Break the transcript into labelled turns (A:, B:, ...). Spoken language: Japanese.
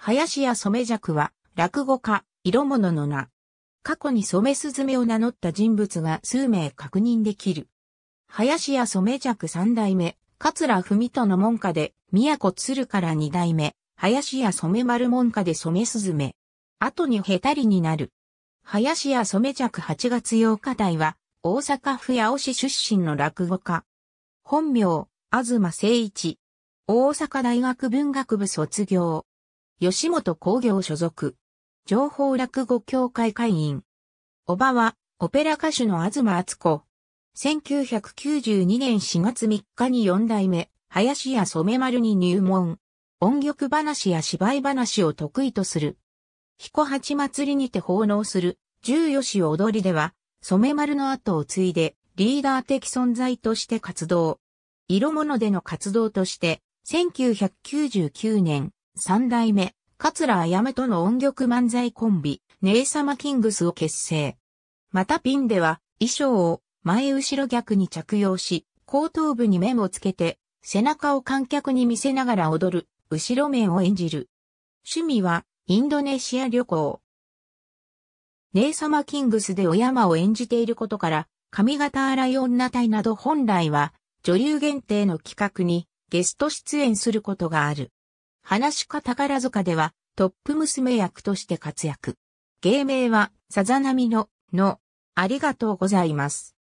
A: 林家染尺は、落語家、色物の名。過去に染すずめを名
B: 乗った人物が数名確認できる。林家染尺三代目、桂文人の門下で、宮古鶴から二代目、林家染丸門下で染すずめ。後にヘタりになる。林家染尺八月八日代は、大阪府八尾市出身の落語家。本名、東誠一。大阪大学文学部卒業。吉本工業所属。情報落語協会会員。おばは、オペラ歌手の東厚子。1992年4月3日に4代目、林家染丸に入門。音曲話や芝居話を得意とする。彦八祭りにて奉納する、十四踊りでは、染丸の後を継いで、リーダー的存在として活動。色物での活動として、1999年、三代目、桂あやめとの音曲漫才コンビ、ネイサマキングスを結成。またピンでは、衣装を前後ろ逆に着用し、後頭部に面をつけて、背中を観客に見せながら踊る、後ろ面を演じる。趣味は、インドネシア旅行。ネイサマキングスでお山を演じていることから、髪型荒い女隊など本来は、女流限定の企画にゲスト出演することがある。話し宝塚では
A: トップ娘役として活躍。芸名は、さざ波の、の、ありがとうございます。